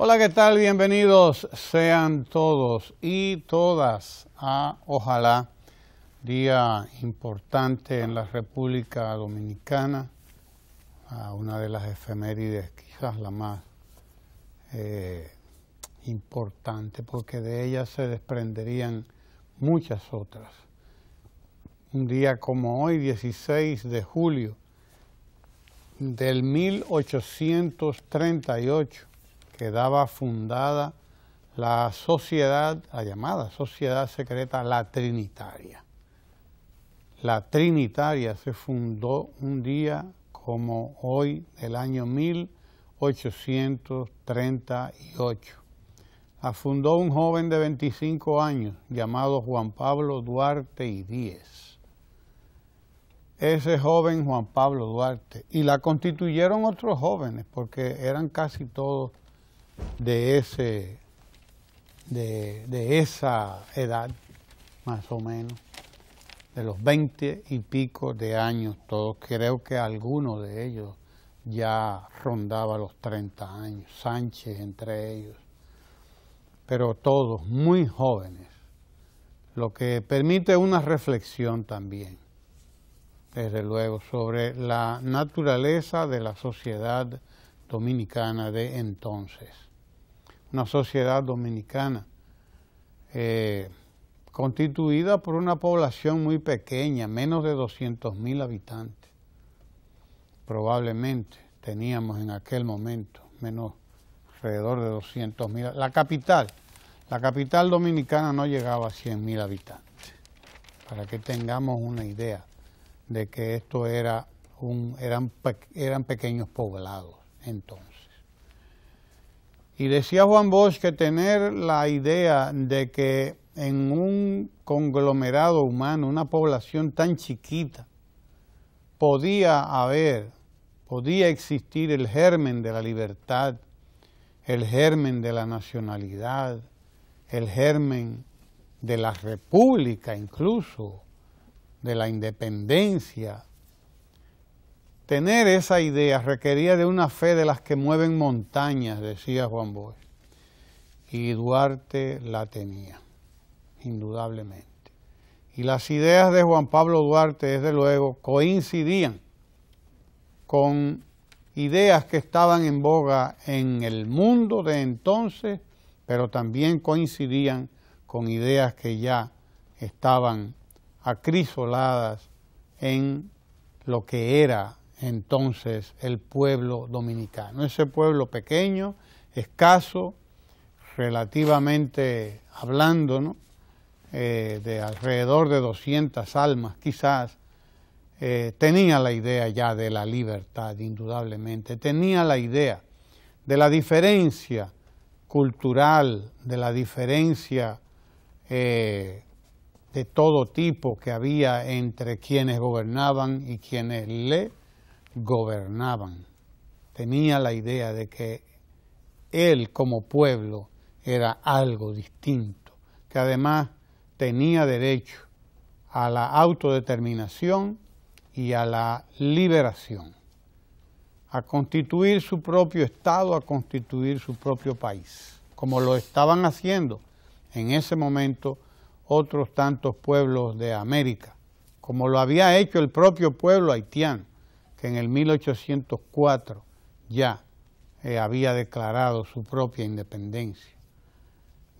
Hola, ¿qué tal? Bienvenidos sean todos y todas a Ojalá, día importante en la República Dominicana, a una de las efemérides quizás la más eh, importante, porque de ella se desprenderían muchas otras. Un día como hoy, 16 de julio del 1838, quedaba fundada la sociedad, la llamada sociedad secreta La Trinitaria. La Trinitaria se fundó un día como hoy, el año 1838. La fundó un joven de 25 años llamado Juan Pablo Duarte y Díez. Ese joven Juan Pablo Duarte. Y la constituyeron otros jóvenes porque eran casi todos de, ese, de, esa edad, más o menos, de los veinte y pico de años, todos, creo que alguno de ellos ya rondaba los 30 años, Sánchez entre ellos, pero todos muy jóvenes, lo que permite una reflexión también, desde luego, sobre la naturaleza de la sociedad dominicana de entonces. Una sociedad dominicana eh, constituida por una población muy pequeña, menos de 200.000 mil habitantes. Probablemente teníamos en aquel momento menos alrededor de 200 mil. La capital, la capital dominicana no llegaba a 100 mil habitantes, para que tengamos una idea de que esto era un, eran, eran pequeños poblados entonces. Y decía Juan Bosch que tener la idea de que en un conglomerado humano, una población tan chiquita, podía haber, podía existir el germen de la libertad, el germen de la nacionalidad, el germen de la república incluso, de la independencia, Tener esa idea requería de una fe de las que mueven montañas, decía Juan Bosch. Y Duarte la tenía, indudablemente. Y las ideas de Juan Pablo Duarte, desde luego, coincidían con ideas que estaban en boga en el mundo de entonces, pero también coincidían con ideas que ya estaban acrisoladas en lo que era entonces el pueblo dominicano, ese pueblo pequeño, escaso, relativamente hablando, eh, de alrededor de 200 almas quizás, eh, tenía la idea ya de la libertad, indudablemente, tenía la idea de la diferencia cultural, de la diferencia eh, de todo tipo que había entre quienes gobernaban y quienes le gobernaban. Tenía la idea de que él como pueblo era algo distinto, que además tenía derecho a la autodeterminación y a la liberación, a constituir su propio Estado, a constituir su propio país, como lo estaban haciendo en ese momento otros tantos pueblos de América, como lo había hecho el propio pueblo haitiano que en el 1804 ya eh, había declarado su propia independencia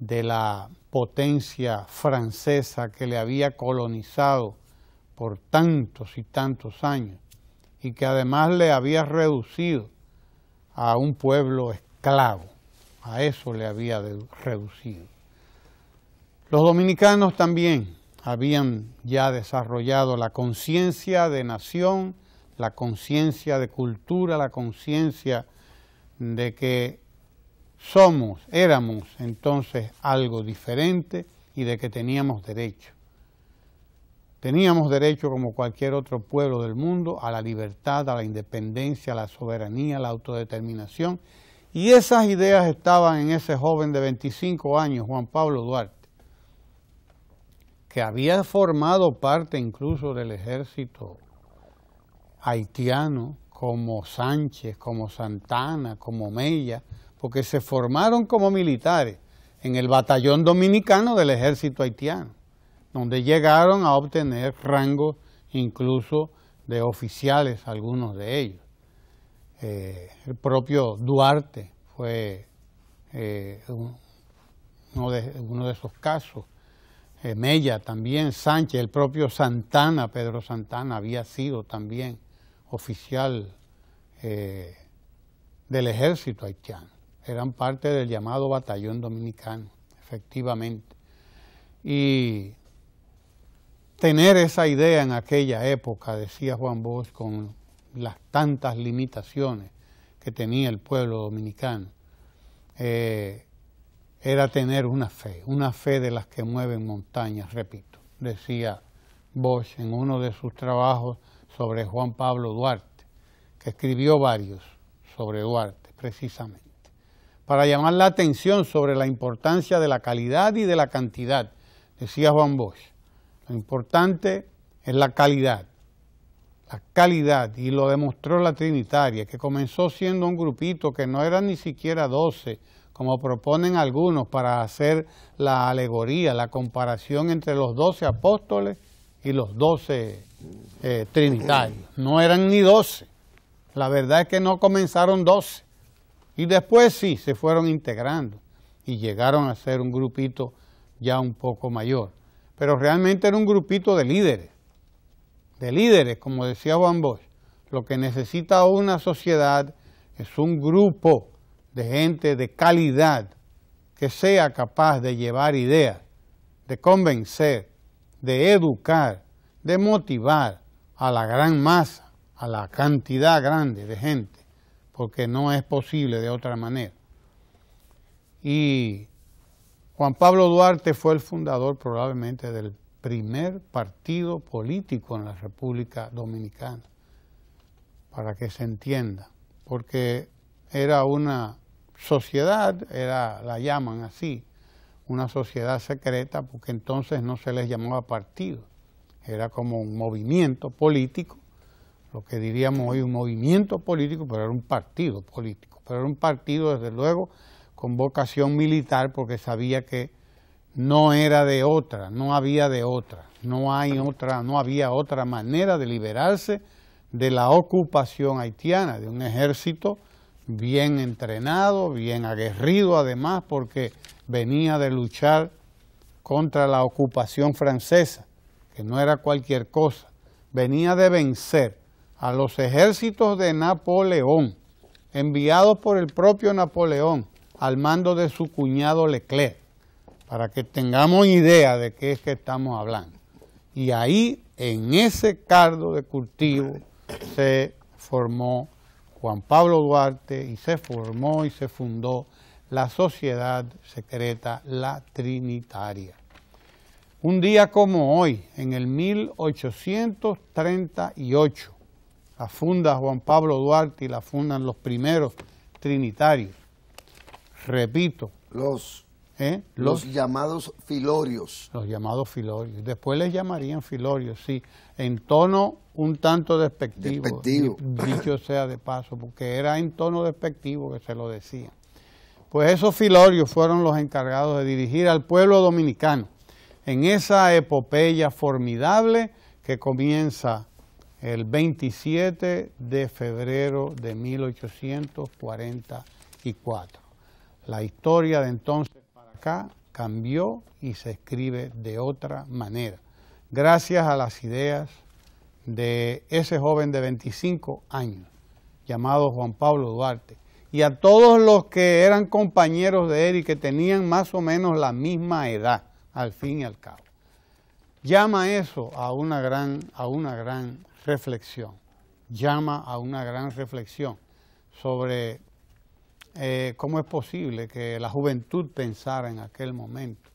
de la potencia francesa que le había colonizado por tantos y tantos años y que además le había reducido a un pueblo esclavo, a eso le había reducido. Los dominicanos también habían ya desarrollado la conciencia de nación, la conciencia de cultura, la conciencia de que somos, éramos entonces algo diferente y de que teníamos derecho. Teníamos derecho, como cualquier otro pueblo del mundo, a la libertad, a la independencia, a la soberanía, a la autodeterminación. Y esas ideas estaban en ese joven de 25 años, Juan Pablo Duarte, que había formado parte incluso del ejército haitianos como Sánchez, como Santana, como Mella, porque se formaron como militares en el batallón dominicano del ejército haitiano, donde llegaron a obtener rangos incluso de oficiales, algunos de ellos. Eh, el propio Duarte fue eh, uno, de, esos casos. Eh, Mella también, Sánchez, el propio Santana, Pedro Santana había sido también oficial eh, del ejército haitiano, eran parte del llamado batallón dominicano, efectivamente. Y tener esa idea en aquella época, decía Juan Bosch, con las tantas limitaciones que tenía el pueblo dominicano, eh, era tener una fe, una fe de las que mueven montañas, repito, decía Bosch en uno de sus trabajos sobre Juan Pablo Duarte, que escribió varios sobre Duarte, precisamente, para llamar la atención sobre la importancia de la calidad y de la cantidad, decía Juan Bosch. Lo importante es la calidad, la calidad, y lo demostró la Trinitaria, que comenzó siendo un grupito que no era ni siquiera doce, como proponen algunos para hacer la alegoría, la comparación entre los doce apóstoles y los doce eh, trinitarios. No eran ni 12, La verdad es que no comenzaron 12, Y después sí, se fueron integrando y llegaron a ser un grupito ya un poco mayor. Pero realmente era un grupito de líderes, de líderes, como decía Juan Bosch. Lo que necesita una sociedad es un grupo de gente de calidad que sea capaz de llevar ideas, de convencer, de educar, de motivar a la gran masa, a la cantidad grande de gente, porque no es posible de otra manera. Y Juan Pablo Duarte fue el fundador probablemente del primer partido político en la República Dominicana, para que se entienda, porque era una sociedad, era, la llaman así, una sociedad secreta porque entonces no se les llamaba partido, era como un movimiento político, lo que diríamos hoy un movimiento político, pero era un partido político, pero era un partido desde luego con vocación militar porque sabía que no era de otra, no había de otra, no hay otra, no había otra manera de liberarse de la ocupación haitiana, de un ejército bien entrenado, bien aguerrido además, porque venía de luchar contra la ocupación francesa, que no era cualquier cosa, venía de vencer a los ejércitos de Napoleón, enviados por el propio Napoleón al mando de su cuñado Leclerc, para que tengamos idea de qué es que estamos hablando. Y ahí, en ese cardo de cultivo, se formó Juan Pablo Duarte y se formó y se fundó la sociedad secreta, la Trinitaria. Un día como hoy, en el 1838, la funda Juan Pablo Duarte y la fundan los primeros trinitarios. Repito. Los, ¿eh? los, llamados filorios. Los llamados filorios. Después les llamarían filorios, sí, en tono un tanto despectivo. Despectivo. Dicho sea de paso, porque era en tono despectivo que se lo decían. Pues esos filorios fueron los encargados de dirigir al pueblo dominicano en esa epopeya formidable que comienza el 27 de febrero de 1844. La historia de entonces para acá cambió y se escribe de otra manera, gracias a las ideas de ese joven de 25 años, llamado Juan Pablo Duarte, y a todos los que eran compañeros de él y que tenían más o menos la misma edad, al fin y al cabo. Llama eso a una gran, a una gran reflexión, llama a una gran reflexión sobre eh, cómo es posible que la juventud pensara en aquel momento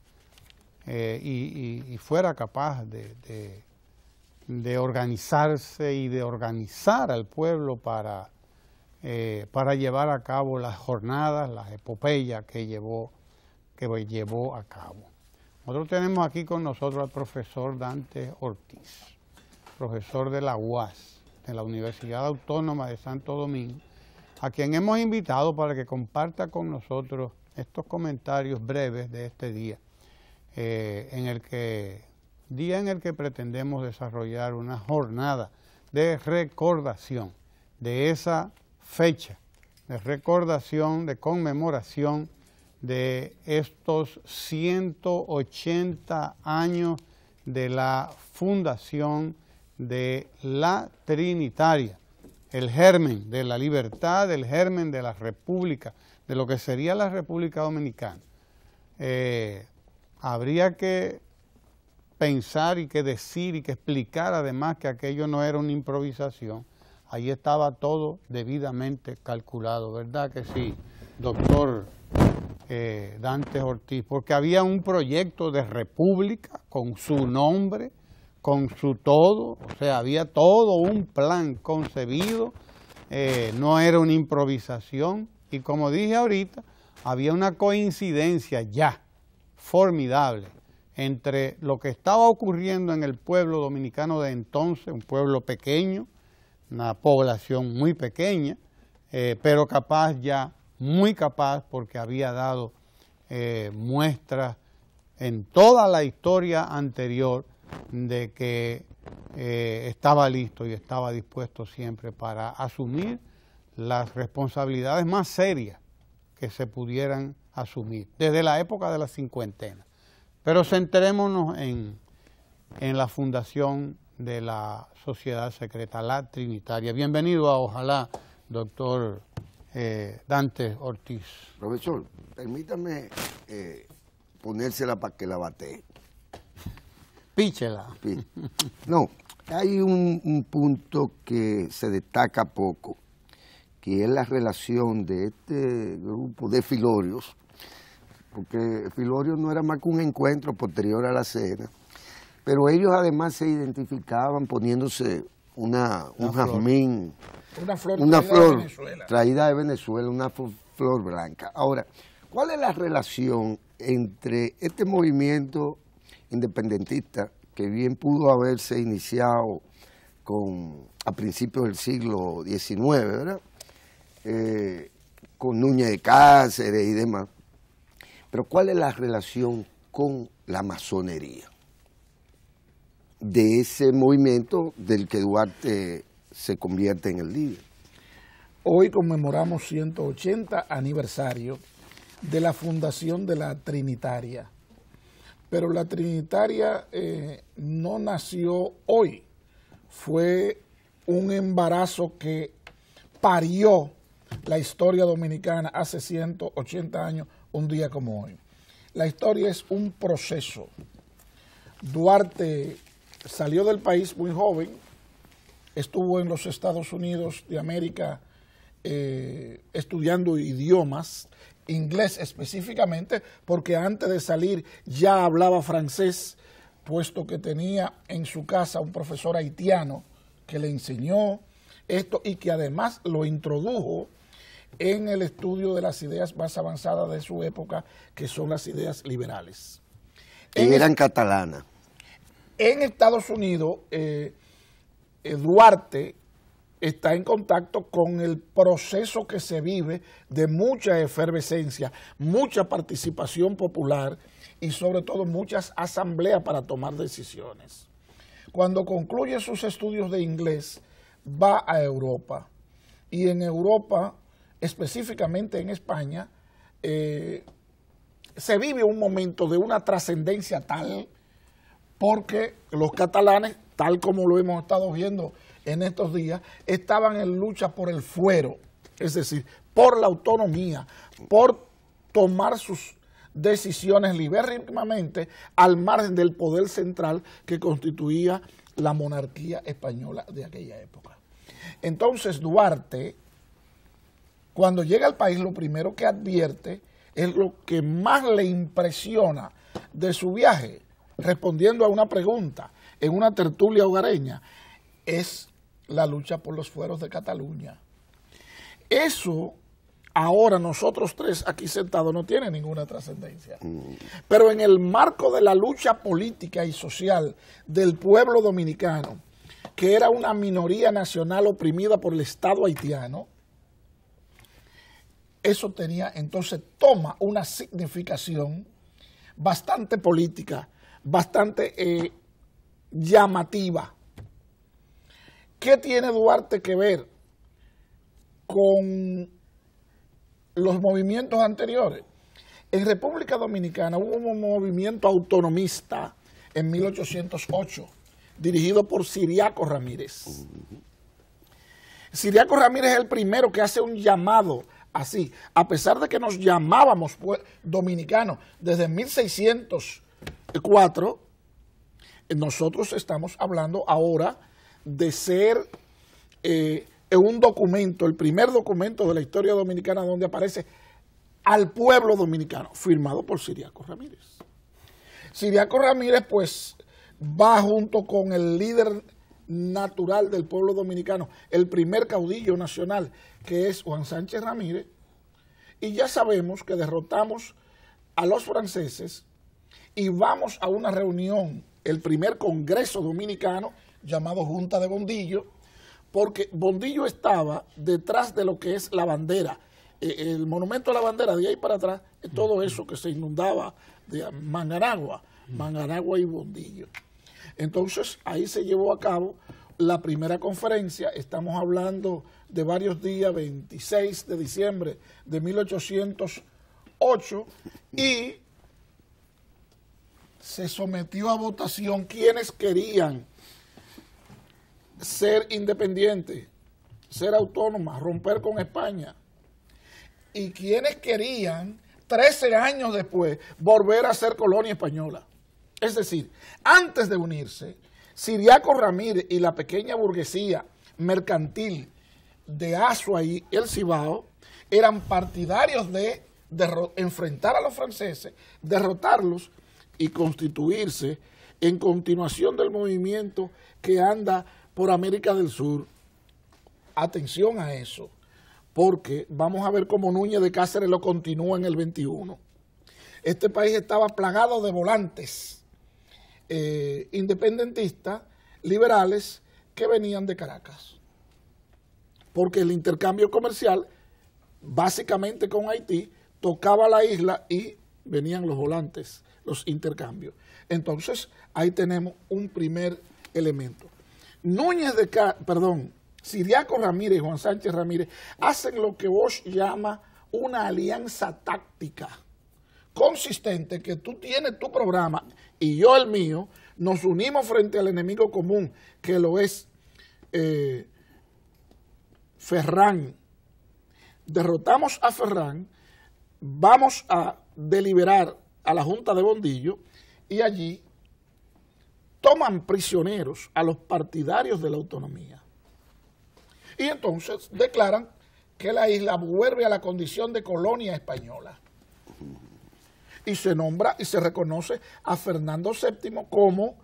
eh, y, fuera capaz de organizarse y de organizar al pueblo para eh, para llevar a cabo las jornadas, las epopeyas que llevó, que llevó a cabo. Nosotros tenemos aquí con nosotros al profesor Dante Ortiz, profesor de la UAS, de la Universidad Autónoma de Santo Domingo, a quien hemos invitado para que comparta con nosotros estos comentarios breves de este día, eh, en el que, día en el que pretendemos desarrollar una jornada de recordación de esa fecha de recordación, de conmemoración de estos 180 años de la fundación de la Trinitaria, el germen de la libertad, el germen de la República, de lo que sería la República Dominicana. Eh, habría que pensar y que decir y que explicar además que aquello no era una improvisación, Ahí estaba todo debidamente calculado, ¿verdad que sí, doctor eh, Dante Ortiz? Porque había un proyecto de república con su nombre, con su todo, o sea, había todo un plan concebido, eh, no era una improvisación y como dije ahorita, había una coincidencia ya formidable entre lo que estaba ocurriendo en el pueblo dominicano de entonces, un pueblo pequeño, una población muy pequeña, eh, pero capaz ya, muy capaz, porque había dado eh, muestras en toda la historia anterior de que eh, estaba listo y estaba dispuesto siempre para asumir las responsabilidades más serias que se pudieran asumir, desde la época de la cincuentena. Pero centrémonos en, en la fundación de la sociedad secreta, la Trinitaria. Bienvenido a Ojalá, doctor eh, Dante Ortiz. Profesor, permítame eh, ponérsela para que la bate. Píchela. No, hay un, punto que se destaca poco, que es la relación de este grupo de filorios, porque filorios no era más que un encuentro posterior a la cena, pero ellos además se identificaban poniéndose una, un jazmín, una flor, traída, de Venezuela, una flor blanca. Ahora, ¿cuál es la relación entre este movimiento independentista que bien pudo haberse iniciado con, a principios del siglo XIX, ¿verdad? Eh, con Núñez de Cáceres y demás. Pero ¿cuál es la relación con la masonería? de ese movimiento del que Duarte eh, se convierte en el líder. Hoy conmemoramos 180 aniversario de la fundación de la Trinitaria. Pero la Trinitaria eh, no nació hoy, fue un embarazo que parió la historia dominicana hace 180 años, un día como hoy. La historia es un proceso. Duarte salió del país muy joven, estuvo en los Estados Unidos de América eh, estudiando idiomas, inglés específicamente, porque antes de salir ya hablaba francés, puesto que tenía en su casa un profesor haitiano que le enseñó esto y que además lo introdujo en el estudio de las ideas más avanzadas de su época, que son las ideas liberales. Y eran catalanas en Estados Unidos, eh, eh, Duarte está en contacto con el proceso que se vive de mucha efervescencia, mucha participación popular y sobre todo muchas asambleas para tomar decisiones. Cuando concluye sus estudios de inglés, va a Europa. Y en Europa, específicamente en España, eh, se vive un momento de una trascendencia tal porque los catalanes, tal como lo hemos estado viendo en estos días, estaban en lucha por el fuero, es decir, por la autonomía, por tomar sus decisiones libérrimamente al margen del poder central que constituía la monarquía española de aquella época. Entonces Duarte, cuando llega al país, lo primero que advierte es lo que más le impresiona de su viaje, respondiendo a una pregunta en una tertulia hogareña, es la lucha por los fueros de Cataluña. Eso ahora nosotros tres aquí sentados no tiene ninguna trascendencia. Mm. Pero en el marco de la lucha política y social del pueblo dominicano, que era una minoría nacional oprimida por el Estado haitiano, eso tenía entonces toma una significación bastante política bastante eh, llamativa. ¿Qué tiene Duarte que ver con los movimientos anteriores? En República Dominicana hubo un movimiento autonomista en 1808, dirigido por Siriaco Ramírez. Siriaco Ramírez es el primero que hace un llamado así, a pesar de que nos llamábamos pues, dominicanos desde 1600 Cuatro, nosotros estamos hablando ahora de ser eh, un documento, el primer documento de la historia dominicana donde aparece al pueblo dominicano, firmado por Siriaco Ramírez. Siriaco Ramírez, pues, va junto con el líder natural del pueblo dominicano, el primer caudillo nacional, que es Juan Sánchez Ramírez, y ya sabemos que derrotamos a los franceses y vamos a una reunión, el primer Congreso Dominicano, llamado Junta de Bondillo, porque Bondillo estaba detrás de lo que es la bandera. Eh, el monumento a la bandera, de ahí para atrás, todo eso que se inundaba de Mangaragua, Mangaragua y Bondillo. Entonces, ahí se llevó a cabo la primera conferencia, estamos hablando de varios días, 26 de diciembre de 1808, y se sometió a votación quienes querían ser independientes, ser autónomas, romper con España, y quienes querían, 13 años después, volver a ser colonia española. Es decir, antes de unirse, Siriaco Ramírez y la pequeña burguesía mercantil de azuay y El Cibao eran partidarios de enfrentar a los franceses, derrotarlos y constituirse en continuación del movimiento que anda por América del Sur. Atención a eso, porque vamos a ver cómo Núñez de Cáceres lo continúa en el 21. Este país estaba plagado de volantes eh, independentistas, liberales, que venían de Caracas. Porque el intercambio comercial, básicamente con Haití, tocaba la isla y venían los volantes los intercambios. Entonces, ahí tenemos un primer elemento. Núñez de Ca perdón, Siriaco Ramírez y Juan Sánchez Ramírez hacen lo que Bosch llama una alianza táctica consistente que tú tienes tu programa y yo el mío, nos unimos frente al enemigo común, que lo es eh, Ferrán. Derrotamos a Ferrán, vamos a deliberar a la Junta de Bondillo y allí toman prisioneros a los partidarios de la autonomía. Y entonces declaran que la isla vuelve a la condición de colonia española. Y se nombra y se reconoce a Fernando VII como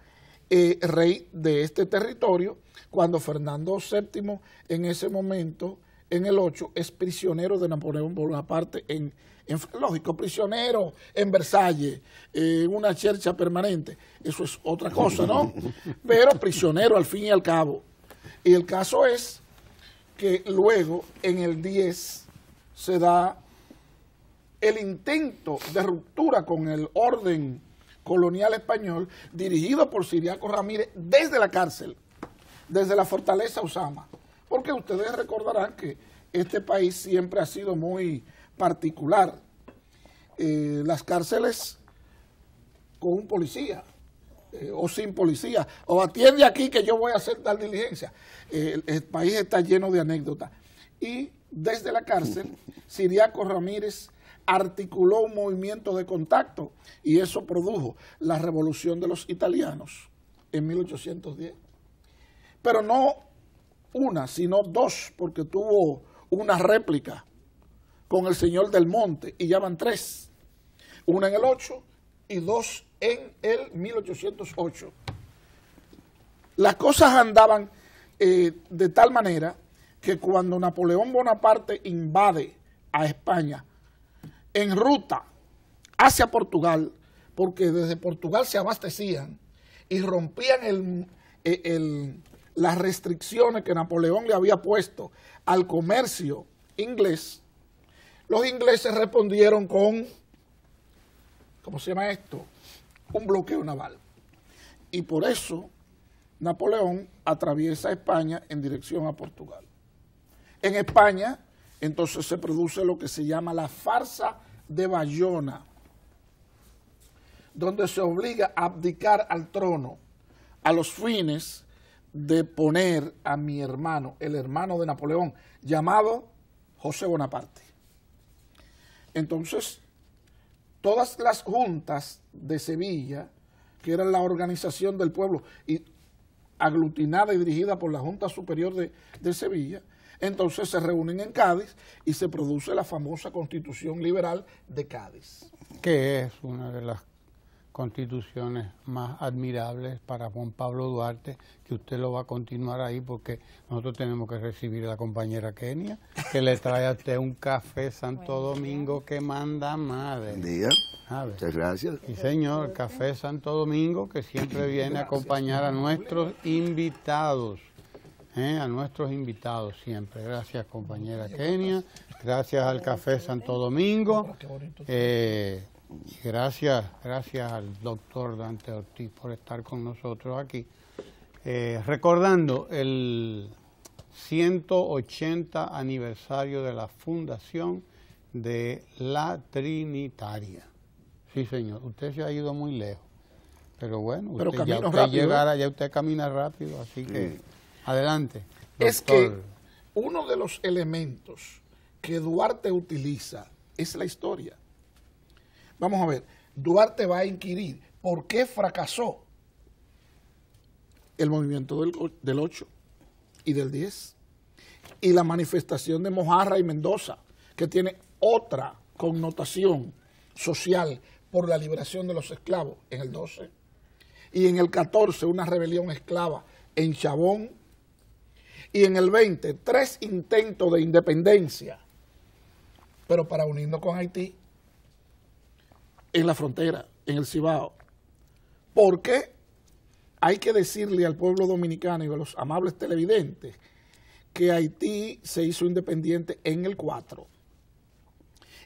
eh, rey de este territorio, cuando Fernando VII en ese momento en el 8 es prisionero de Napoleón Bonaparte en, en lógico, prisionero en Versalles, en una chercha permanente. Eso es otra cosa, ¿no? Pero prisionero al fin y al cabo. Y el caso es que luego en el 10 se da el intento de ruptura con el orden colonial español dirigido por Siriaco Ramírez desde la cárcel, desde la fortaleza Usama porque ustedes recordarán que este país siempre ha sido muy particular. Eh, las cárceles con un policía eh, o sin policía, o atiende aquí que yo voy a hacer tal diligencia. Eh, el, el, país está lleno de anécdotas. Y desde la cárcel, Siriaco Ramírez articuló un movimiento de contacto y eso produjo la revolución de los italianos en 1810. Pero no una, sino dos, porque tuvo una réplica con el señor del monte y ya van tres. Una en el 8 y dos en el 1808. Las cosas andaban eh, de tal manera que cuando Napoleón Bonaparte invade a España en ruta hacia Portugal, porque desde Portugal se abastecían y rompían el, eh, las restricciones que Napoleón le había puesto al comercio inglés, los ingleses respondieron con, ¿cómo se llama esto? Un bloqueo naval. Y por eso Napoleón atraviesa España en dirección a Portugal. En España, entonces se produce lo que se llama la farsa de Bayona, donde se obliga a abdicar al trono a los fines de poner a mi hermano, el hermano de Napoleón, llamado José Bonaparte. Entonces, todas las juntas de Sevilla, que eran la organización del pueblo y aglutinada y dirigida por la Junta Superior de, de Sevilla, entonces se reúnen en Cádiz y se produce la famosa Constitución Liberal de Cádiz. Que es una de las constituciones más admirables para Juan Pablo Duarte, que usted lo va a continuar ahí porque nosotros tenemos que recibir a la compañera Kenia, que le trae a usted un café Santo Domingo que manda madre. Buen día. Muchas gracias. y señor, Café Santo Domingo, que siempre viene a acompañar a nuestros invitados. ¿eh? A nuestros invitados siempre. Gracias, compañera Kenia. Gracias al Café Santo Domingo. Eh, Gracias, gracias al doctor Dante Ortiz por estar con nosotros aquí. Eh, recordando el 180 aniversario de la fundación de la Trinitaria. Sí, señor, usted se ha ido muy lejos. Pero bueno, usted, Pero ya usted ¿eh? ya usted camina rápido, así que adelante. Es que uno de los elementos que Duarte utiliza es la historia. Vamos a ver, Duarte va a inquirir por qué fracasó el movimiento del, 8 y del 10 y la manifestación de Mojarra y Mendoza, que tiene otra connotación social por la liberación de los esclavos en el 12, y en el 14 una rebelión esclava en Chabón, y en el 20 tres intentos de independencia, pero para unirnos con Haití en la frontera, en el Cibao. porque Hay que decirle al pueblo dominicano y a los amables televidentes que Haití se hizo independiente en el 4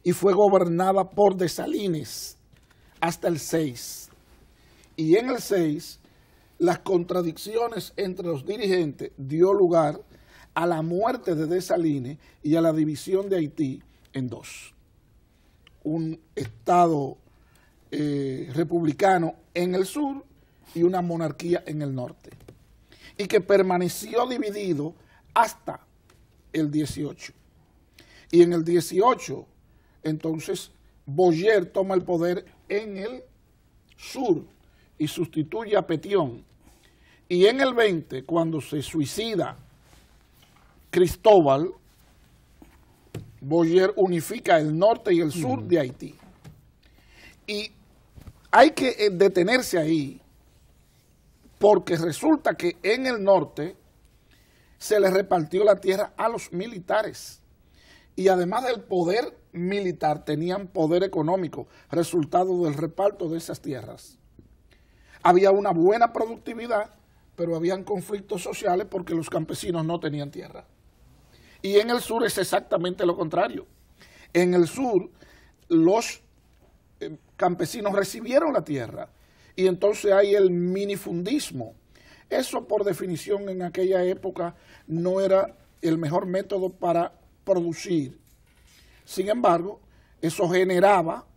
y fue gobernada por Desalines hasta el 6. Y en el 6, las contradicciones entre los dirigentes dio lugar a la muerte de Desalines y a la división de Haití en dos. Un Estado eh, republicano en el sur y una monarquía en el norte, y que permaneció dividido hasta el 18. Y en el 18, entonces, Boyer toma el poder en el sur y sustituye a Petión. Y en el 20, cuando se suicida Cristóbal, Boyer unifica el norte y el sur de Haití. Y hay que eh, detenerse ahí porque resulta que en el norte se le repartió la tierra a los militares y además del poder militar tenían poder económico, resultado del reparto de esas tierras. Había una buena productividad, pero habían conflictos sociales porque los campesinos no tenían tierra. Y en el sur es exactamente lo contrario. En el sur, los campesinos recibieron la tierra. Y entonces hay el minifundismo. Eso por definición en aquella época no era el mejor método para producir. Sin embargo, eso generaba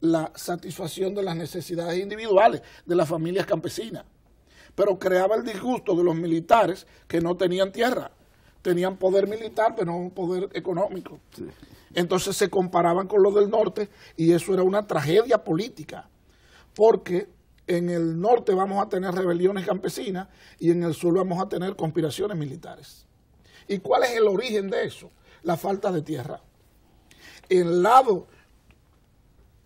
la satisfacción de las necesidades individuales de las familias campesinas. Pero creaba el disgusto de los militares que no tenían tierra. Tenían poder militar, pero no un poder económico. Entonces se comparaban con los del norte y eso era una tragedia política, porque en el norte vamos a tener rebeliones campesinas y en el sur vamos a tener conspiraciones militares. ¿Y cuál es el origen de eso? La falta de tierra. El lado,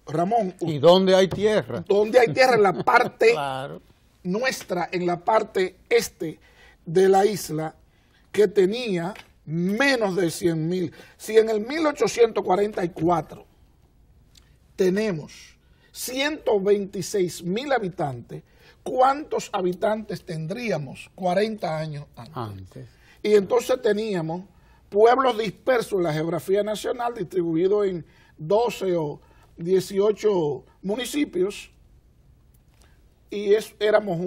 Ramón... ¿Y dónde hay tierra? ¿Dónde hay tierra, en la parte nuestra, en la parte este de la isla, que tenía menos de 100 mil. Si en el 1844 tenemos 126 mil habitantes, ¿cuántos habitantes tendríamos 40 años antes? antes? Y entonces teníamos pueblos dispersos en la geografía nacional, distribuidos en 12 o 18 municipios, y éramos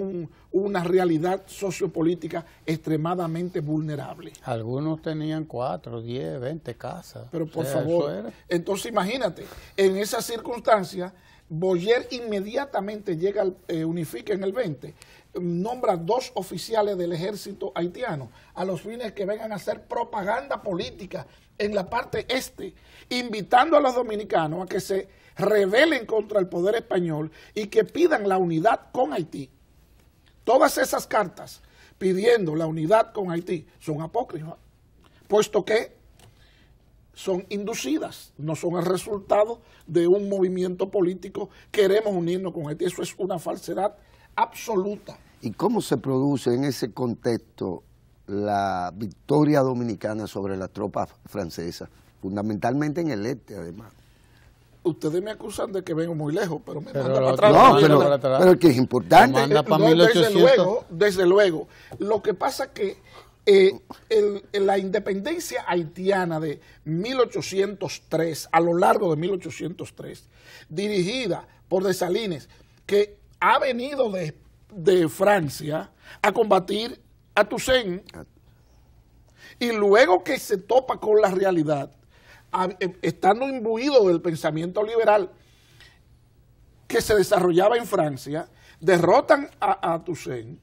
una realidad sociopolítica extremadamente vulnerable. Algunos tenían cuatro, diez, veinte casas. Pero por favor, entonces imagínate, en esa circunstancia, Boyer inmediatamente llega, al, eh, unifica en el 20, nombra dos oficiales del ejército haitiano a los fines que vengan a hacer propaganda política en la parte este, invitando a los dominicanos a que se rebelen contra el poder español y que pidan la unidad con Haití. Todas esas cartas pidiendo la unidad con Haití son apócrifas, puesto que son inducidas, no son el resultado de un movimiento político, queremos unirnos con Haití, eso es una falsedad absoluta. ¿Y cómo se produce en ese contexto la victoria dominicana sobre las tropas francesas? Fundamentalmente en el este, además ustedes me acusan de que vengo muy lejos, pero me atrás. No, pero, pero, que es importante. desde luego, desde luego. Lo que pasa es que eh, la independencia haitiana de 1803, a lo largo de 1803, dirigida por Desalines, que ha venido de, de Francia a combatir a Toussaint, y luego que se topa con la realidad, eh, estando imbuido del pensamiento liberal que se desarrollaba en Francia, derrotan a, Toussaint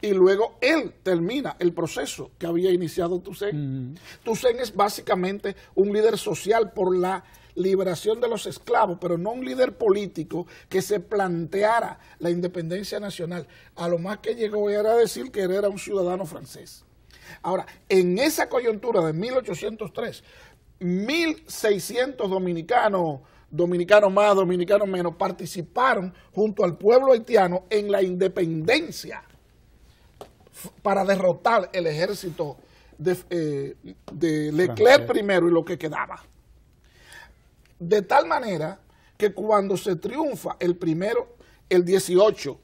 y luego él termina el proceso que había iniciado Toussaint. Toussaint es básicamente un líder social por la liberación de los esclavos, pero no un líder político que se planteara la independencia nacional. A lo más que llegó era decir que él era un ciudadano francés. Ahora, en esa coyuntura de 1803, 1.600 dominicanos, dominicanos más, dominicanos menos, participaron junto al pueblo haitiano en la independencia para derrotar el ejército de, eh, Leclerc primero y lo que quedaba. De tal manera que cuando se triunfa el primero, el 18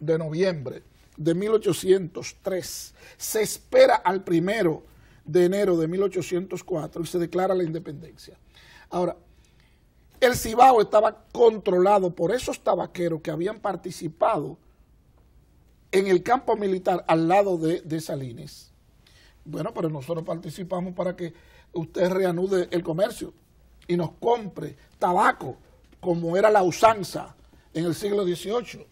de noviembre de 1803, se espera al primero de enero de 1804 y se declara la independencia. Ahora, el Cibao estaba controlado por esos tabaqueros que habían participado en el campo militar al lado de, Salines. Bueno, pero nosotros participamos para que usted reanude el comercio y nos compre tabaco, como era la usanza en el siglo XVIII.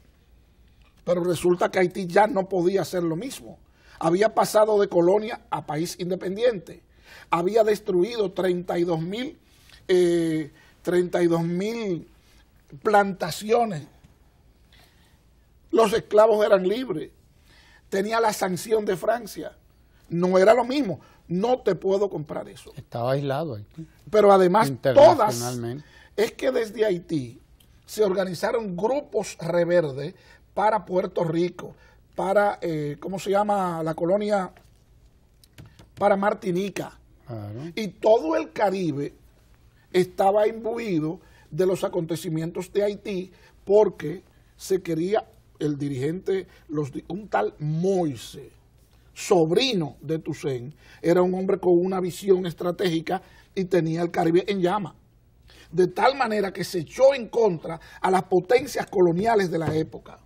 Pero resulta que Haití ya no podía hacer lo mismo había pasado de colonia a país independiente, había destruido 32 eh, mil plantaciones, los esclavos eran libres, tenía la sanción de Francia, no era lo mismo, no te puedo comprar eso. Estaba aislado. Haití. Pero además todas, es que desde Haití se organizaron grupos reverdes para Puerto Rico, para, eh, ¿cómo se llama? La colonia para Martinica. Y todo el Caribe estaba imbuido de los acontecimientos de Haití porque se quería el dirigente, un tal Moise, sobrino de Toussaint, era un hombre con una visión estratégica y tenía el Caribe en llama. De tal manera que se echó en contra a las potencias coloniales de la época.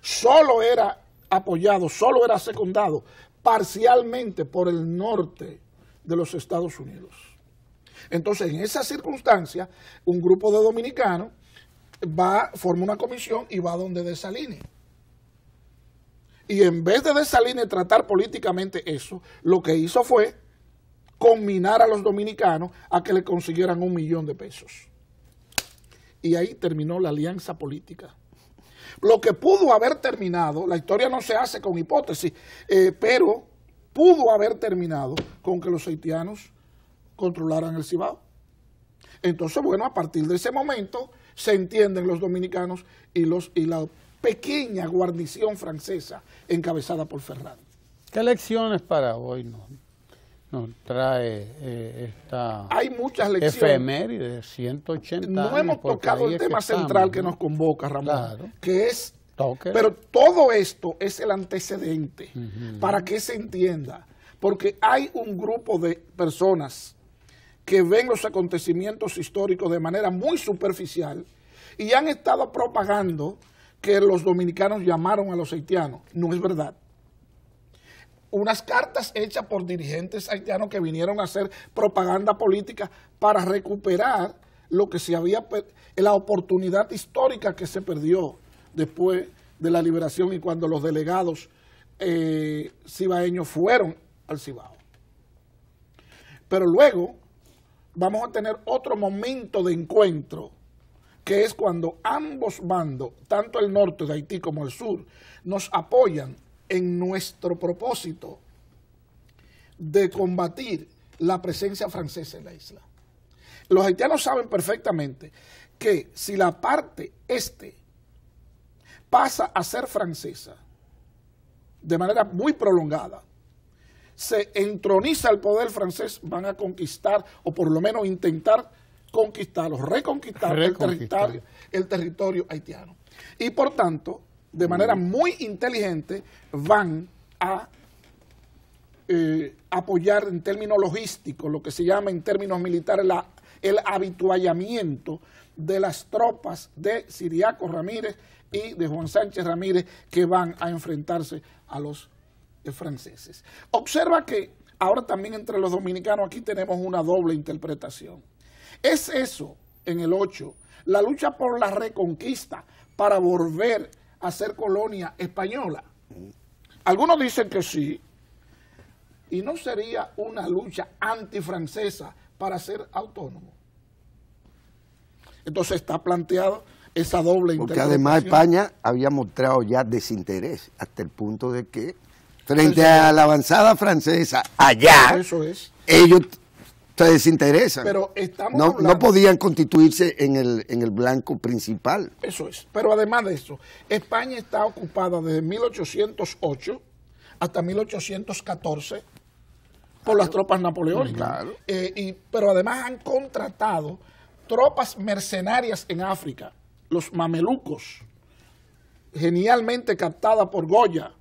Solo era apoyado, solo era secundado parcialmente por el norte de los Estados Unidos. Entonces, en esa circunstancia, un grupo de dominicanos va, forma una comisión y va donde Desaline Y en vez de Desaline tratar políticamente eso, lo que hizo fue combinar a los dominicanos a que le consiguieran un millón de pesos. Y ahí terminó la alianza política. Lo que pudo haber terminado, la historia no se hace con hipótesis, eh, pero pudo haber terminado con que los haitianos controlaran el Cibao. Entonces, bueno, a partir de ese momento se entienden los dominicanos y, la pequeña guarnición francesa encabezada por Ferrand. ¿Qué lecciones para hoy no? trae eh, esta Hay muchas lecciones. años. No hemos tocado el tema central que nos convoca, Ramón, que es... Pero todo esto es el antecedente para que se entienda, porque hay un grupo de personas que ven los acontecimientos históricos de manera muy superficial y han estado propagando que los dominicanos llamaron a los haitianos. No es verdad unas cartas hechas por dirigentes haitianos que vinieron a hacer propaganda política para recuperar lo que se había la oportunidad histórica que se perdió después de la liberación y cuando los delegados eh, cibaeños fueron al Cibao. Pero luego vamos a tener otro momento de encuentro, que es cuando ambos bandos, tanto el norte de Haití como el sur, nos apoyan en nuestro propósito de combatir la presencia francesa en la isla. Los haitianos saben perfectamente que si la parte este pasa a ser francesa de manera muy prolongada, se entroniza el poder francés, van a conquistar o por lo menos intentar conquistar o reconquistar, el territorio haitiano. Y por tanto, de manera muy inteligente van a eh, apoyar en términos logísticos, lo que se llama en términos militares el habituallamiento de las tropas de Siriaco Ramírez y de Juan Sánchez Ramírez que van a enfrentarse a los eh, franceses. Observa que ahora también entre los dominicanos aquí tenemos una doble interpretación. Es eso en el 8, la lucha por la reconquista para volver a ser colonia española? Algunos dicen que sí, y no sería una lucha antifrancesa para ser autónomo. Entonces está planteado esa doble Porque además España había mostrado ya desinterés hasta el punto de que frente a la avanzada francesa allá, eso es. ellos se desinteresan. Pero no, podían constituirse en el, blanco principal. Eso es. Pero además de eso, España está ocupada desde 1808 hasta 1814 por las ah, tropas napoleónicas. Eh, pero además han contratado tropas mercenarias en África, los mamelucos, genialmente captada por Goya,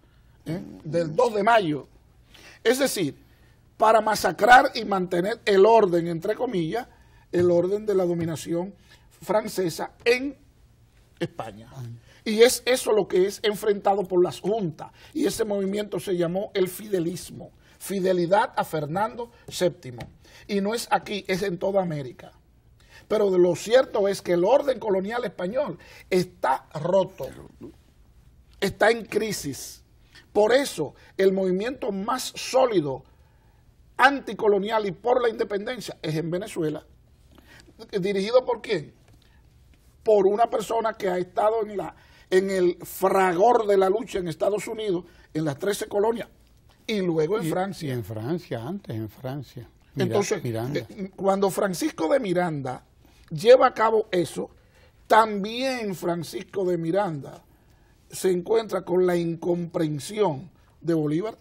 ¿eh? del 2 de mayo. Es decir, para masacrar y mantener el orden, entre comillas, el orden de la dominación francesa en España. Y es eso lo que es enfrentado por las juntas. Y ese movimiento se llamó el fidelismo, fidelidad a Fernando VII. Y no es aquí, es en toda América. Pero lo cierto es que el orden colonial español está roto, está en crisis. Por eso el movimiento más sólido anticolonial y por la independencia es en Venezuela. ¿Dirigido por quién? Por una persona que ha estado en, la, en el fragor de la lucha en Estados Unidos, en las 13 colonias, y luego en Francia. en Francia, antes en Francia. Entonces, eh, cuando Francisco de Miranda lleva a cabo eso, también Francisco de Miranda se encuentra con la incomprensión de Bolívar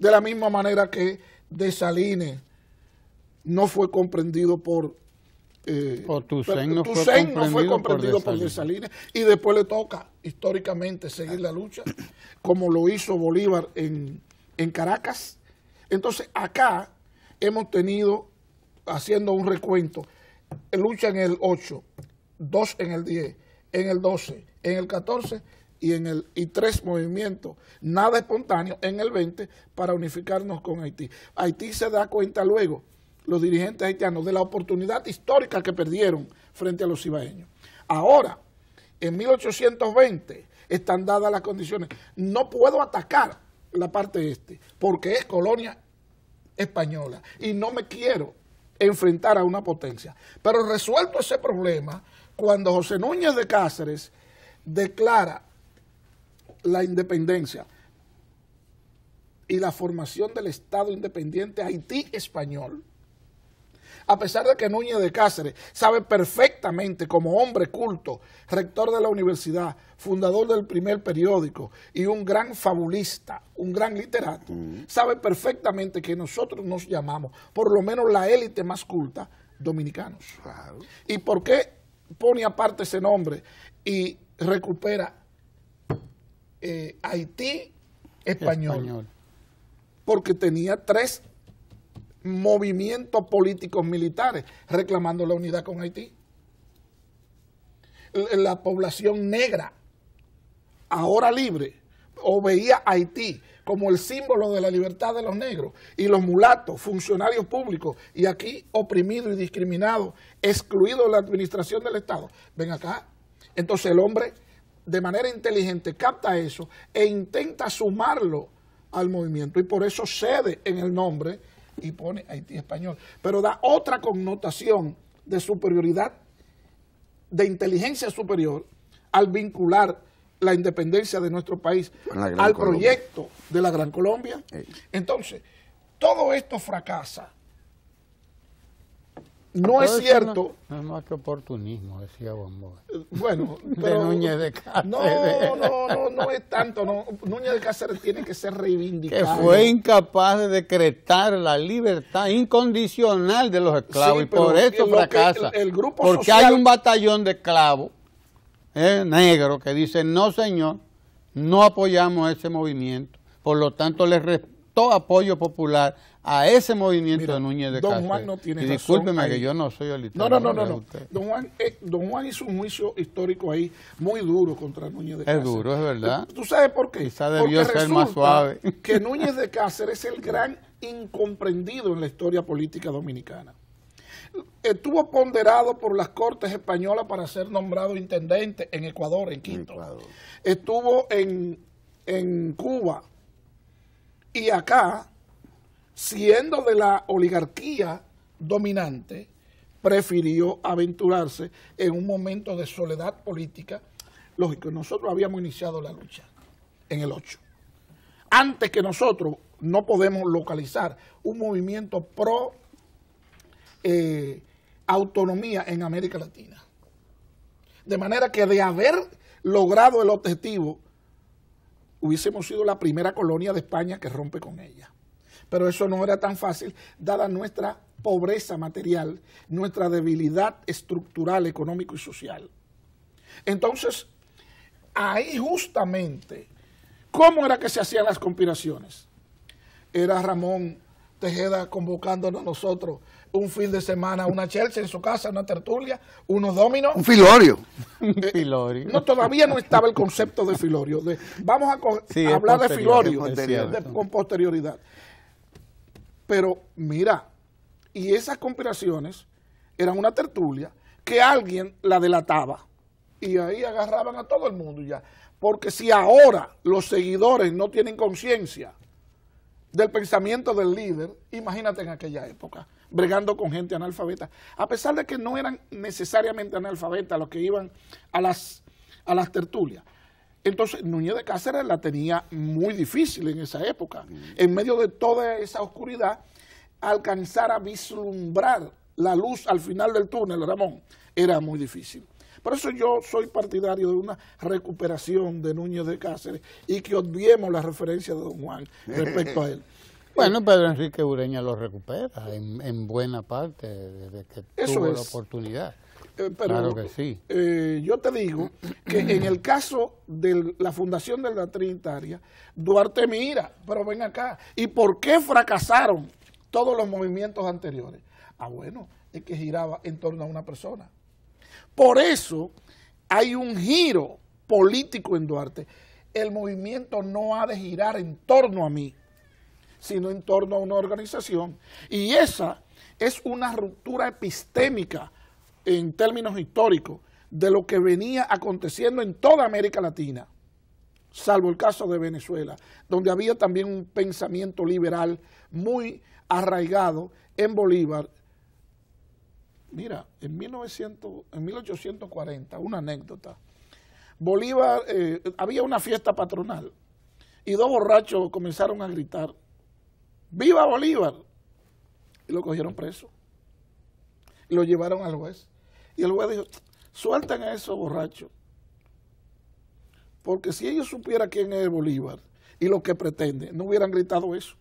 de la misma manera que Desalines no fue comprendido por... Eh, no, fue, comprendido por Desalines. Y después le toca históricamente seguir la lucha, como lo hizo Bolívar en, en Caracas. Entonces acá hemos tenido, haciendo un recuento, lucha en el 8, 2 en el 10, en el 12, en el 14 y, en el, y tres movimientos, nada espontáneo, en el 20 para unificarnos con Haití. Haití se da cuenta luego, los dirigentes haitianos, de la oportunidad histórica que perdieron frente a los cibaeños. Ahora, en 1820 están dadas las condiciones. No puedo atacar la parte este, porque es colonia española y no me quiero enfrentar a una potencia. Pero resuelto ese problema, cuando José Núñez de Cáceres declara la independencia y la formación del Estado independiente Haití español. A pesar de que Núñez de Cáceres sabe perfectamente como hombre culto, rector de la universidad, fundador del primer periódico y un gran fabulista, un gran literato, sabe perfectamente que nosotros nos llamamos, por lo menos la élite más culta, dominicanos. ¿Y por qué pone aparte ese nombre y recupera eh, Haití español, porque tenía tres movimientos políticos militares reclamando la unidad con Haití. Eh, la población negra, ahora libre, o veía Haití como el símbolo de la libertad de los negros y los mulatos, funcionarios públicos, y aquí oprimidos y discriminados, excluidos de la administración del Estado. Ven acá. Entonces el hombre de manera inteligente capta eso e intenta sumarlo al movimiento y por eso cede en el nombre y pone Haití español, pero da otra connotación de superioridad, de inteligencia superior al vincular la independencia de nuestro país al proyecto de la Gran Colombia. Entonces, todo esto fracasa no es cierto. No, es oportunismo, decía Bomboy. Eh, bueno, de Núñez de Cáceres. No, no, no, no es tanto. Núñez de Cáceres tiene que ser reivindicado. Que fue incapaz de decretar la libertad incondicional de los esclavos y por eso fracasa. porque hay un batallón de esclavos eh, negros que dice, no señor, no apoyamos ese movimiento. Por lo tanto, les respeto todo apoyo popular a ese movimiento de Núñez de don Cáceres. Juan y discúlpeme que yo no soy el No, no, no, no. Eh, don, Juan, hizo un juicio histórico ahí muy duro contra Núñez de Cáceres. Es duro, es verdad. ¿Tú sabes por qué? Quizá debió ser más suave. Que Núñez de Cáceres es el gran incomprendido en la historia política dominicana. Estuvo ponderado por las Cortes Españolas para ser nombrado intendente en Ecuador, en Quito. Estuvo en, en Cuba y acá, siendo de la oligarquía dominante, prefirió aventurarse en un momento de soledad política. Lógico, nosotros habíamos iniciado la lucha en el 8. Antes que nosotros no podemos localizar un movimiento pro eh, autonomía en América Latina. De manera que de haber logrado el objetivo hubiésemos sido la primera colonia de España que rompe con ella. Pero eso no era tan fácil, dada nuestra pobreza material, nuestra debilidad estructural, económico y social. Entonces, ahí justamente, ¿cómo era que se hacían las conspiraciones? Era Ramón Tejeda convocándonos a nosotros un fin de semana, una Chelsea en su casa, una tertulia, unos dominos. Un filorio. filorio. No, todavía no estaba el concepto de filorio. De, vamos a, hablar de filorio con posterioridad. Pero mira, y esas conspiraciones eran una tertulia que alguien la delataba y ahí agarraban a todo el mundo ya. Porque si ahora los seguidores no tienen conciencia del pensamiento del líder, imagínate en aquella época bregando con gente analfabeta. A pesar de que no eran necesariamente analfabetas los que iban a las, a las tertulias. Entonces, Núñez de Cáceres la tenía muy difícil en esa época. Mm. En medio de toda esa oscuridad, alcanzar a vislumbrar la luz al final del túnel, Ramón, era muy difícil. Por eso yo soy partidario de una recuperación de Núñez de Cáceres y que odiemos la referencia de Don Juan respecto a él. Bueno, Pedro Enrique Ureña lo recupera en, buena parte desde que tuvo la oportunidad. Eh, pero, claro que sí. Eh, yo te digo que en el caso de la fundación de la Trinitaria, Duarte mira, pero ven acá. ¿Y por qué fracasaron todos los movimientos anteriores? Ah, bueno, es que giraba en torno a una persona. Por eso hay un giro político en Duarte. El movimiento no ha de girar en torno a mí sino en torno a una organización. Y esa es una ruptura epistémica en términos históricos de lo que venía aconteciendo en toda América Latina, salvo el caso de Venezuela, donde había también un pensamiento liberal muy arraigado en Bolívar. Mira, en, 1900, en 1840, una anécdota, Bolívar, eh, había una fiesta patronal y dos borrachos comenzaron a gritar ¡Viva Bolívar! Y lo cogieron preso. lo llevaron al juez. Y el juez dijo, suelten a esos borrachos. Porque si ellos supieran quién es Bolívar y lo que pretende, no hubieran gritado eso.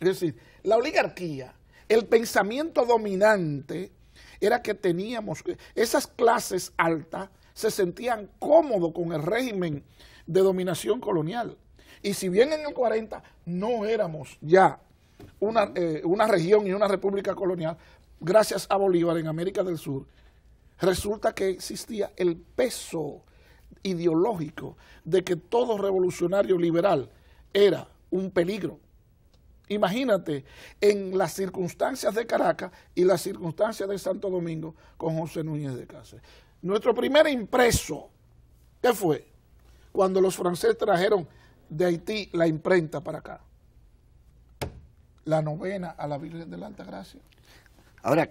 Es decir, la oligarquía, el pensamiento dominante era que teníamos, esas clases altas se sentían cómodos con el régimen de dominación colonial. Y si bien en el 40 no éramos ya eh, una, región y una república colonial, gracias a Bolívar en América del Sur, resulta que existía el peso ideológico de que todo revolucionario liberal era un peligro. Imagínate, en las circunstancias de Caracas y las circunstancias de Santo Domingo con José Núñez de Cáceres. Nuestro primer impreso, ¿qué fue? Cuando los franceses trajeron de Haití la imprenta para acá la novena a la Virgen de la Alta Gracia. Ahora,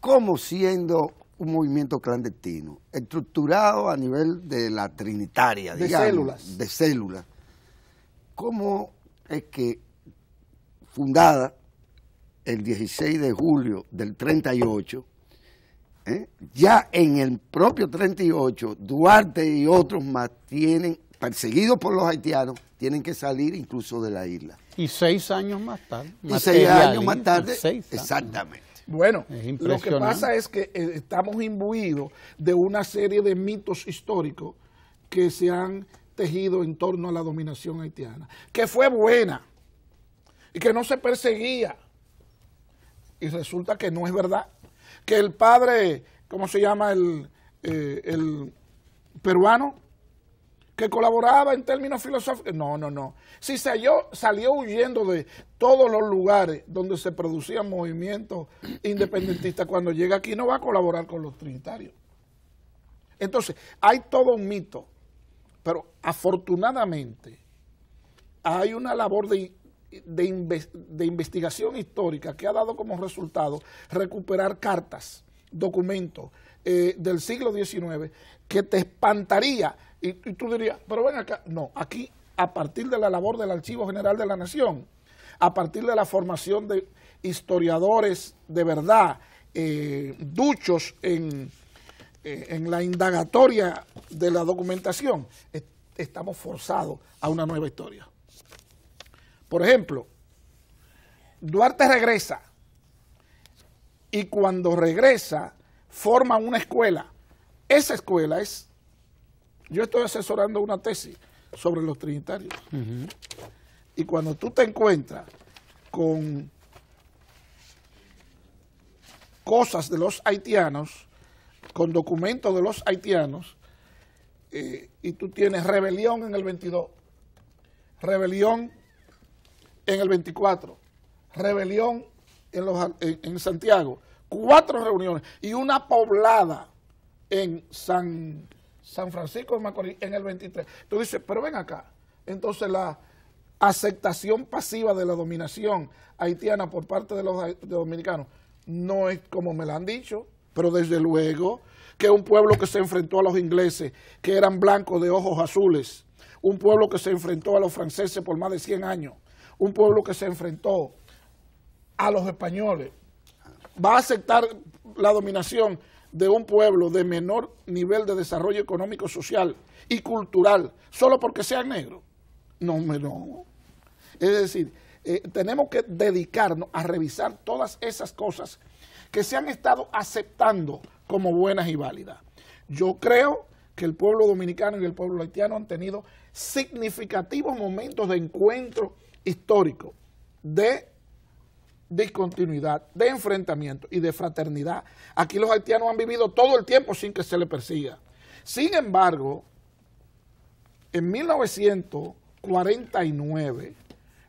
¿cómo siendo un movimiento clandestino, estructurado a nivel de la Trinitaria, de células. de células, cómo es que fundada el 16 de julio del 38, ¿eh? ya en el propio 38, Duarte y otros más tienen, perseguidos por los haitianos, tienen que salir incluso de la isla. Y seis años más tarde. Y seis años más tarde. Exactamente. Bueno, lo que pasa es que eh, estamos imbuidos de una serie de mitos históricos que se han tejido en torno a la dominación haitiana, que fue buena y que no se perseguía. Y resulta que no es verdad. Que el padre, ¿cómo se llama el eh, peruano? que colaboraba en términos filosóficos. No, no, no. Si salió, salió huyendo de todos los lugares donde se producían movimientos independentistas, cuando llega aquí no va a colaborar con los trinitarios. Entonces, hay todo un mito, pero afortunadamente hay una labor de, investigación histórica que ha dado como resultado recuperar cartas, documentos eh, del siglo XIX, que te espantaría y, tú dirías, pero ven acá, no, aquí a partir de la labor del Archivo General de la Nación, a partir de la formación de historiadores de verdad, eh, duchos eh, en, la indagatoria de la documentación, estamos forzados a una nueva historia. Por ejemplo, Duarte regresa y cuando regresa forma una escuela. Esa escuela es yo estoy asesorando una tesis sobre los trinitarios. Y cuando tú te encuentras con cosas de los haitianos, con documentos de los haitianos, eh, y tú tienes rebelión en el 22, rebelión en el 24, rebelión en, en Santiago, cuatro reuniones y una poblada en San San Francisco de Macorís en el 23. Tú dices, pero ven acá. Entonces la aceptación pasiva de la dominación haitiana por parte de los, dominicanos no es como me lo han dicho, pero desde luego que un pueblo que se enfrentó a los ingleses, que eran blancos de ojos azules, un pueblo que se enfrentó a los franceses por más de 100 años, un pueblo que se enfrentó a los españoles, va a aceptar la dominación de un pueblo de menor nivel de desarrollo económico, social y cultural solo porque sean negros? No, no. Es decir, eh, tenemos que dedicarnos a revisar todas esas cosas que se han estado aceptando como buenas y válidas. Yo creo que el pueblo dominicano y el pueblo haitiano han tenido significativos momentos de encuentro histórico, de de de enfrentamiento y de fraternidad. Aquí los haitianos han vivido todo el tiempo sin que se les persiga. Sin embargo, en 1949,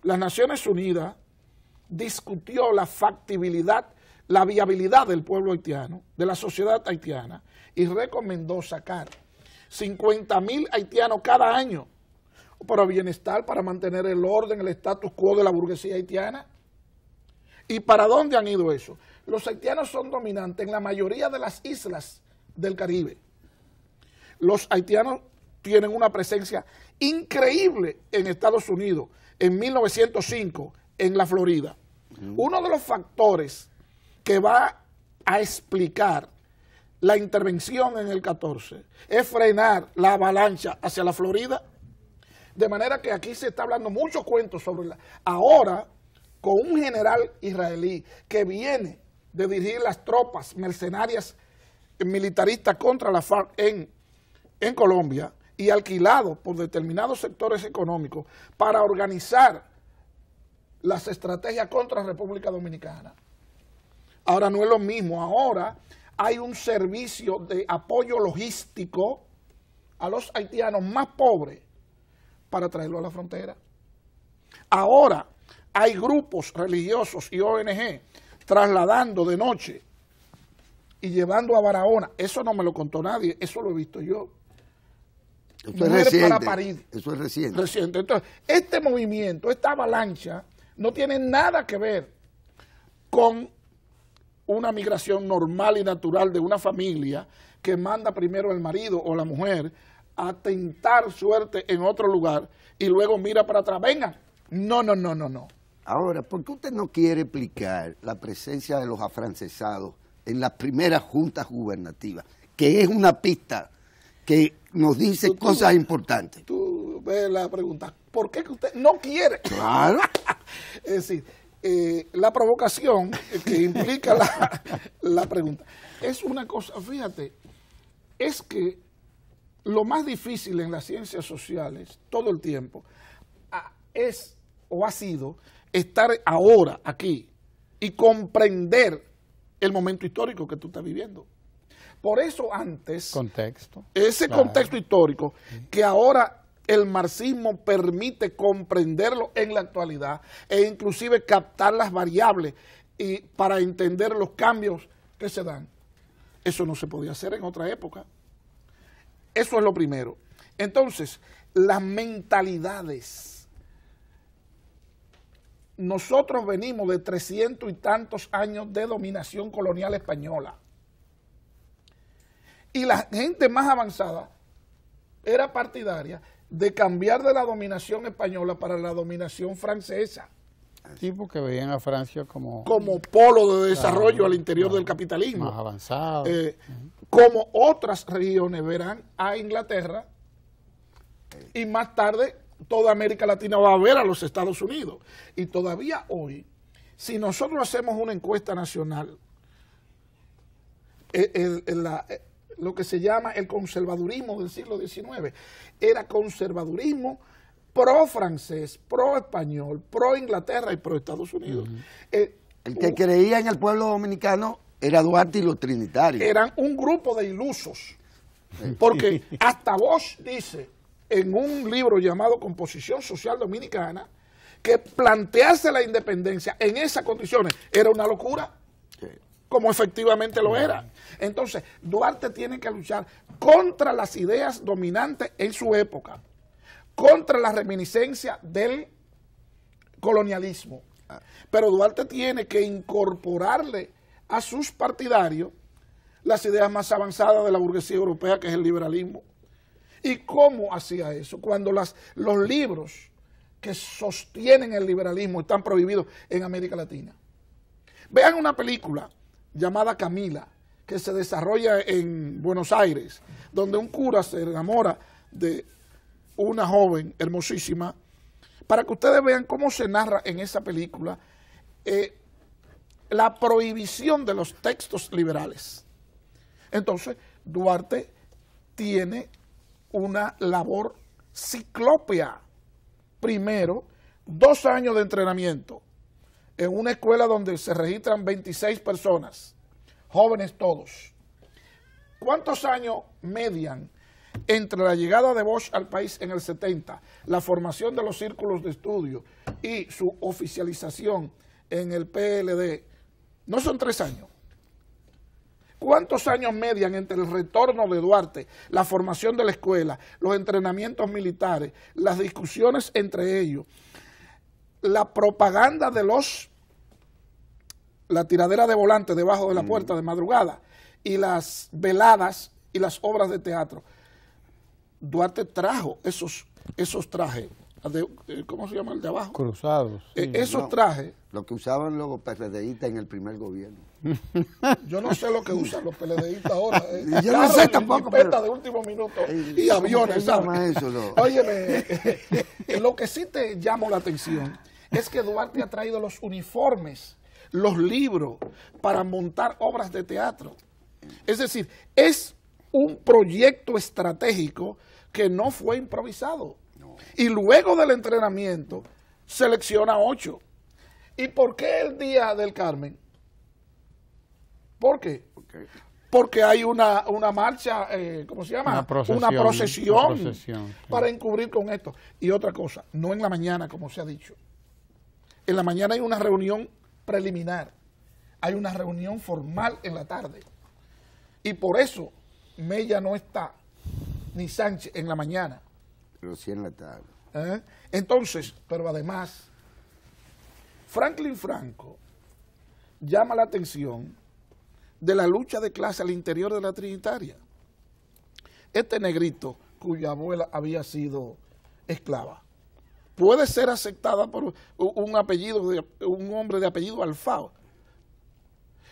las Naciones Unidas discutió la factibilidad, la viabilidad del pueblo haitiano, de la sociedad haitiana, y recomendó sacar 50 mil haitianos cada año para bienestar, para mantener el orden, el status quo de la burguesía haitiana. ¿Y para dónde han ido eso? Los haitianos son dominantes en la mayoría de las islas del Caribe. Los haitianos tienen una presencia increíble en Estados Unidos en 1905 en la Florida. Uno de los factores que va a explicar la intervención en el 14 es frenar la avalancha hacia la Florida. De manera que aquí se está hablando muchos cuentos sobre la... Ahora con un general israelí que viene de dirigir las tropas mercenarias militaristas contra la FARC en, Colombia y alquilado por determinados sectores económicos para organizar las estrategias contra la República Dominicana. Ahora no es lo mismo, ahora hay un servicio de apoyo logístico a los haitianos más pobres para traerlo a la frontera. Ahora hay grupos religiosos y ONG trasladando de noche y llevando a Barahona. Eso no me lo contó nadie, eso lo he visto yo. Eso reciente. Para París. Eso es reciente. reciente. Entonces, este movimiento, esta avalancha, no tiene nada que ver con una migración normal y natural de una familia que manda primero el marido o la mujer a tentar suerte en otro lugar y luego mira para atrás. Venga, No, no, no, no, no. Ahora, ¿por qué usted no quiere explicar la presencia de los afrancesados en las primeras juntas gubernativas? Que es una pista que nos dice cosas importantes. Tú ves la pregunta, ¿por qué usted no quiere? Claro. es decir, eh, la provocación que implica la pregunta. Es una cosa, fíjate, es que lo más difícil en las ciencias sociales todo el tiempo ah, es o ha sido estar ahora aquí y comprender el momento histórico que tú estás viviendo. Por eso antes... Contexto. Ese contexto histórico que ahora el marxismo permite comprenderlo en la actualidad e inclusive captar las variables y para entender los cambios que se dan. Eso no se podía hacer en otra época. Eso es lo primero. Entonces, las mentalidades nosotros venimos de trescientos y tantos años de dominación colonial española. Y la gente más avanzada era partidaria de cambiar de la dominación española para la dominación francesa. Sí, porque veían a Francia como... Como polo de desarrollo al interior del capitalismo. Más avanzado. Eh, como otras regiones verán a Inglaterra y más tarde toda América Latina va a ver a los Estados Unidos. Y todavía hoy, si nosotros hacemos una encuesta nacional, eh, eh, lo que se llama el conservadurismo del siglo XIX era conservadurismo pro-francés, pro-español, pro-Inglaterra y pro-Estados Unidos. Eh, el que creía en el pueblo dominicano era Duarte y los trinitarios. Eran un grupo de ilusos. Porque hasta Bosch dice en un libro llamado Composición Social Dominicana, que plantearse la independencia en esas condiciones era una locura, como efectivamente lo era. Entonces, Duarte tiene que luchar contra las ideas dominantes en su época, contra la reminiscencia del colonialismo. Pero Duarte tiene que incorporarle a sus partidarios las ideas más avanzadas de la burguesía europea, que es el liberalismo, ¿Y cómo hacía eso? Cuando los libros que sostienen el liberalismo están prohibidos en América Latina. Vean una película llamada Camila, que se desarrolla en Buenos Aires, donde un cura se enamora de una joven hermosísima, para que ustedes vean cómo se narra en esa película eh, la prohibición de los textos liberales. Entonces, Duarte tiene una labor ciclopia. Primero, dos años de entrenamiento en una escuela donde se registran 26 personas, jóvenes todos. ¿Cuántos años median entre la llegada de Bosch al país en el 70, la formación de los círculos de estudio y su oficialización en el PLD? No son tres años. ¿Cuántos años median entre el retorno de Duarte, la formación de la escuela, los entrenamientos militares, las discusiones entre ellos, la propaganda de los, la tiradera de volante debajo de la puerta de madrugada y las veladas y las obras de teatro? Duarte trajo esos, esos trajes Ah, eh, ¿cómo se llama el de abajo? Cruzados. Eh, esos trajes. Lo que usaban los PLDistas en el primer gobierno. Yo no sé lo que usan los PLDistas ahora. Eh. Yo no sé tampoco. de último minuto y aviones, ¿sabes? lo que sí te llamo la atención es que Duarte ha traído los uniformes, los libros para montar obras de teatro. Es decir, es un proyecto estratégico que no fue improvisado. Y luego del entrenamiento selecciona ocho. ¿Y por qué el día del Carmen? ¿Por qué? Porque hay una, una marcha, eh, ¿cómo se llama? Una procesión. para encubrir con esto. Y otra cosa, no en la mañana, como se ha dicho. En la mañana hay una reunión preliminar. Hay una reunión formal en la tarde. Y por eso Mella no está, ni Sánchez, en la mañana. Los en la tarde. ¿Eh? Entonces, pero además, Franklin Franco llama la atención de la lucha de clase al interior de la Trinitaria. Este negrito, cuya abuela había sido esclava, puede ser aceptada por un apellido un hombre de apellido Alfao.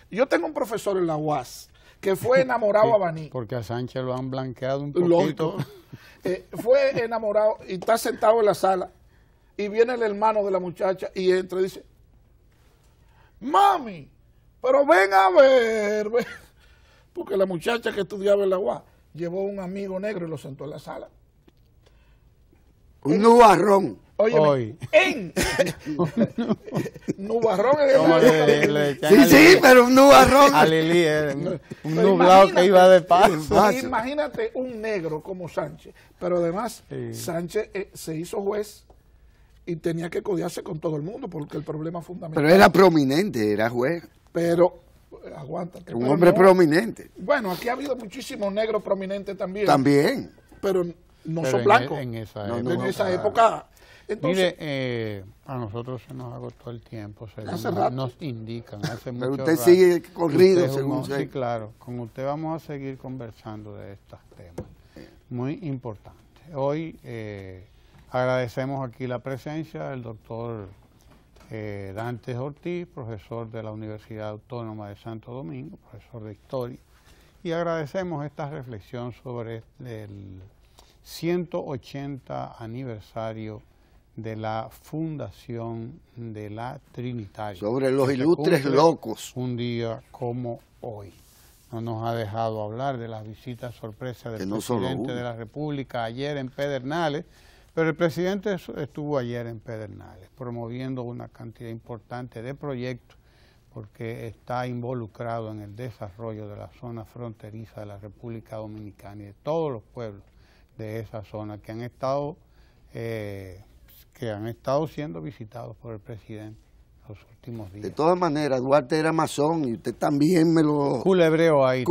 Yo tengo un profesor en la UAS que fue enamorado a Baní. Porque a Sánchez lo han blanqueado un poquito. Eh, fue enamorado y está sentado en la sala y viene el hermano de la muchacha y entra y dice, mami, pero ven a ver, porque la muchacha que estudiaba en la llevó a un amigo negro y lo sentó en la sala. Un nubarrón. Oye, Hoy. en nubarrón es Sí, sí, pero un nubarrón. Eh, un nublado que iba de paso. Imagínate un negro como Sánchez, pero además Sánchez eh, se hizo juez y tenía que codiarse con todo el mundo porque el problema fundamental. Pero era prominente, era juez. Pero eh, aguántate. Un hombre prominente. Bueno, aquí ha habido muchísimos negros prominentes también. También. Pero no son blancos. E, en, esa época. En Mire, eh, a nosotros se nos agotó el tiempo, se nos indican. Hace Pero usted sigue corrido, según usted. Sí, claro. Con usted vamos a seguir conversando de estos temas. Muy importante. Hoy eh, agradecemos aquí la presencia del doctor eh, Dantes Ortiz, profesor de la Universidad Autónoma de Santo Domingo, profesor de Historia, y agradecemos esta reflexión sobre el 180 aniversario de la fundación de la Trinitaria. Sobre los ilustres locos. Un día como hoy. No nos ha dejado hablar de las visitas sorpresas del presidente de la República ayer en Pedernales, pero el presidente estuvo ayer en Pedernales promoviendo una cantidad importante de proyectos porque está involucrado en el desarrollo de la zona fronteriza de la República Dominicana y de todos los pueblos de esa zona que han estado, eh, que han estado siendo visitados por el presidente los últimos días. De todas maneras, Duarte era mazón y usted también me lo... culebreo ahí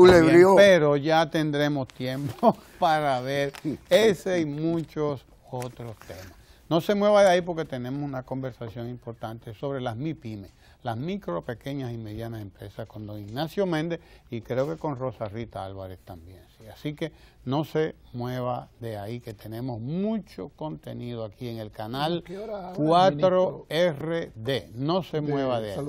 pero ya tendremos tiempo para ver ese y muchos otros temas. No se mueva de ahí porque tenemos una conversación importante sobre las MIPIMES las micro, pequeñas y medianas empresas, con don Ignacio Méndez y creo que con Rosa Rita Álvarez también. Así que no se mueva de ahí, que tenemos mucho contenido aquí en el canal 4RD. No se mueva de, ahí.